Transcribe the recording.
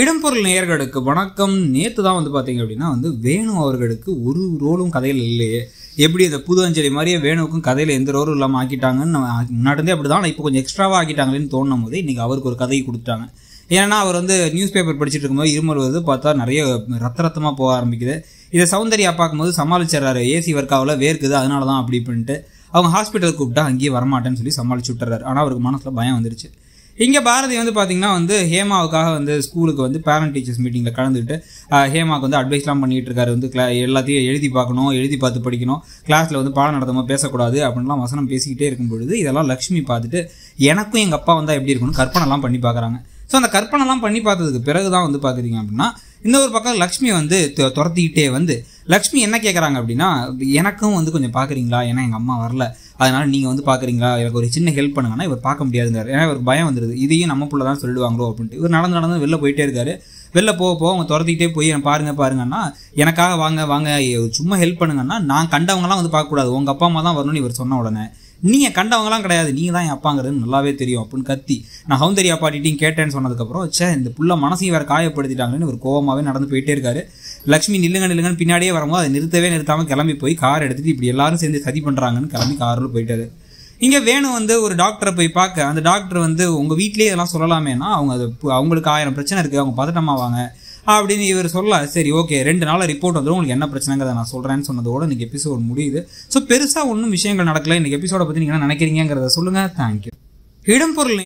இடம்பொருள் நேயர்களுக்கு வணக்கம் நேற்று தான் வந்து பார்த்தீங்க அப்படின்னா வந்து வேணு அவர்களுக்கு ஒரு ரோலும் கதையில் இல்லையே எப்படி அந்த புது அஞ்சலி மாதிரியே வேணுவுக்கும் கதையில் எந்த ரோலும் இல்லாமல் ஆக்கிட்டாங்கன்னு முன்னாடி அப்படி தான் இப்போ கொஞ்சம் எக்ஸ்ட்ராவாக ஆக்கிட்டாங்களேன்னு தோணும் போது இன்றைக்கி அவருக்கு ஒரு கதையை கொடுத்துட்டாங்க ஏன்னா அவர் வந்து நியூஸ் பேப்பர் படிச்சுட்டு இருக்கும்போது இருமல் வருது பார்த்தா நிறைய ரத்த ரத்தமாக போக ஆரம்பிக்குது இதை சௌந்தர்யா பார்க்கும்போது சமாளிச்சிடுறாரு ஏசி ஒர்க்காவில் வேர்க்குது அதனால தான் அப்படி பண்ணிட்டு அவங்க ஹாஸ்பிட்டல் கூப்பிட்டா அங்கேயே வரமாட்டேன்னு சொல்லி சமாளிச்சு விட்டுறாரு ஆனால் அவருக்கு மனசில் பயம் வந்துருச்சு இங்கே பாரதி வந்து பார்த்திங்கன்னா வந்து ஹேமாவுக்காக வந்து ஸ்கூலுக்கு வந்து பேரண்ட் டீச்சர்ஸ் மீட்டிங்கில் கலந்துக்கிட்டு ஹேமாவுக்கு வந்து அட்வைஸ்லாம் பண்ணிகிட்டு இருக்காரு வந்து கிளா எல்லாத்தையும் எழுதி பார்க்கணும் எழுதி பார்த்து படிக்கணும் கிளாஸில் வந்து பாடம் நடத்தமாக பேசக்கூடாது அப்படின்லாம் வசனம் பேசிக்கிட்டே இருக்கும் பொழுது இதெல்லாம் லக்ஷ்மி பார்த்துட்டு எனக்கும் எங்கள் அப்பா வந்தால் எப்படி இருக்கும்னு கற்பனைலாம் பண்ணி பார்க்குறாங்க ஸோ அந்த கற்பனைலாம் பண்ணி பார்த்ததுக்கு பிறகு தான் வந்து பார்க்குறீங்க அப்படின்னா இன்னொரு பக்கம் லக்ஷ்மி வந்து துரத்திக்கிட்டே வந்து லக்ஷ்மி என்ன கேட்குறாங்க அப்படின்னா எனக்கும் வந்து கொஞ்சம் பார்க்குறீங்களா ஏன்னா எங்கள் அம்மா வரல அதனால் நீங்கள் வந்து பார்க்குறீங்களா எனக்கு ஒரு சின்ன ஹெல்ப் பண்ணுங்கன்னா இவர் பார்க்க முடியாதுங்கிறார் ஏன்னா இவர் பயம் வந்துருது இதையும் நம்ம பிள்ளை தான் சொல்லிடுவாங்களோ அப்படின்ட்டு இவர் நடந்து நடந்து வெளில போயிட்டே இருக்காரு வெளில போக போக அவங்க துரத்திக்கிட்டே போய் பாருங்கள் பாருங்கன்னா எனக்காக வாங்க வாங்க சும்மா ஹெல்ப் பண்ணுங்கன்னா நான் கண்டவங்களாம் வந்து பார்க்கக்கூடாது உங்கள் அப்பா அம்மா தான் வரணும்னு இவர் சொன்ன உடனே நீங்கள் கண்டவங்களாம் கிடையாது நீங்கள் தான் என் அப்பாங்கிறது நல்லாவே தெரியும் அப்படின்னு கத்தி நான் ஹவுந்தரி அப்பாட்டிட்டையும் கேட்டேன்னு சொன்னதுக்கப்புறம் சே இந்த புள்ள மனசையும் வேறு காயப்படுத்திட்டாங்கன்னு ஒரு கோவமாகவே நடந்து போயிட்டே இருக்காரு லக்ஷ்மி நில்லுங்க நில்லுங்கன்னு பின்னாடியே வரும்போது அதை நிறுத்தவே நிறுத்தாமல் கிளம்பி போய் கார் எடுத்துகிட்டு இப்படி எல்லாரும் சேர்ந்து சதி பண்ணுறாங்கன்னு கிளம்பி காரில் போயிட்டாரு இங்கே வேணும் வந்து ஒரு டாக்டரை போய் பார்க்க அந்த டாக்டர் வந்து உங்கள் வீட்லேயே இதெல்லாம் சொல்லலாமேனா அவங்க அது அவங்களுக்கு ஆயிரம் பிரச்சனை இருக்குது அவங்க பதட்டமாவாங்க அப்படின்னு இவர் சொல்ல சரி ஓகே ரெண்டு நாள் ரிப்போர்ட் வந்துடும் உங்களுக்கு என்ன பிரச்சனைங்கிறத நான் சொல்கிறேன்னு சொன்னதோட இன்றைக்கி எபிசோட் முடியுது ஸோ பெருசாக ஒன்றும் விஷயங்கள் நடக்கல இன்றைக்கி எபிசோட பற்றி நீங்கள் என்ன நினைக்கிறீங்கிறத சொல்லுங்கள் தேங்க்யூ இடம் பொருள்